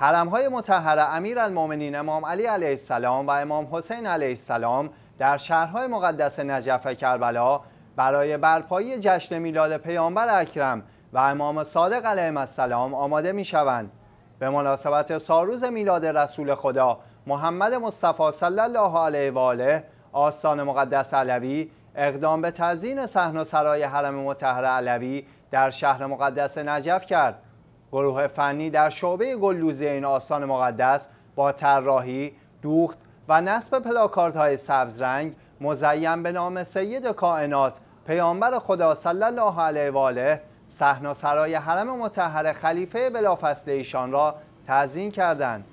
حرم های متحر امیر امام علی علیه السلام و امام حسین علیه السلام در شهرهای مقدس نجف کربلا برای برپایی جشن میلاد پیامبر اکرم و امام صادق علیهم السلام آماده می شوند. به مناسبت ساروز میلاد رسول خدا محمد مصطفی صلی الله علیه و آله آستان مقدس علوی اقدام به تزیین صحن و سرای حرم متحر علوی در شهر مقدس نجف کرد گروه فنی در شعبه گلدوزی این آستان مقدس با طراحی، دوخت و نصب پلاکارت سبز رنگ مزین به نام سید کائنات پیامبر خدا صلی الله علیه و آله و سرای حرم مطهر خلیفه بلافصله ایشان را تزیین کردند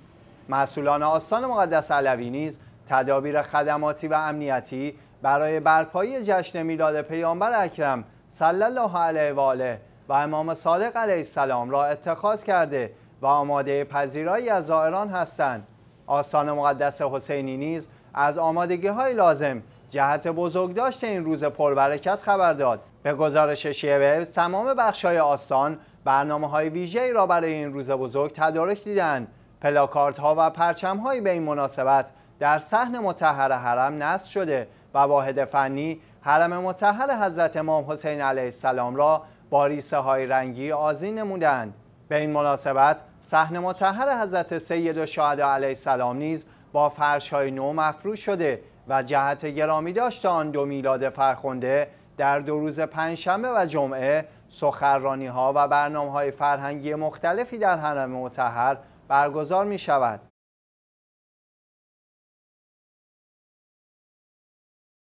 مسئولان آستان مقدس علوی نیز تدابیر خدماتی و امنیتی برای برپایی جشن میلاد پیامبر اکرم صلی الله علیه و آله و امام صادق علیه السلام را اتخاذ کرده و آماده پذیرایی از زائران هستند آستان مقدس حسینی نیز از آمادگی های لازم جهت بزرگداشت این روز پربرکت خبر داد به گزارش شیعه تمام بخش های آستان برنامه های ویژه را برای این روز بزرگ تدارک دیدند پلاکارت ها و پرچم هایی به این مناسبت در صحن متحر حرم نصب شده و واحد فنی حرم متحر حضرت امام حسین علیه السلام را با ریسه های رنگی آزین نمودند به این مناسبت صحن مطهر حضرت سید و شهدا علیه السلام نیز با فرش های نو مفروش شده و جهت گرامی داشت آن دو میلاد فرخنده در دو روز پنجشنبه و جمعه سخرانی ها و برنامه های فرهنگی مختلفی در حرم مطهر برگزار می شود.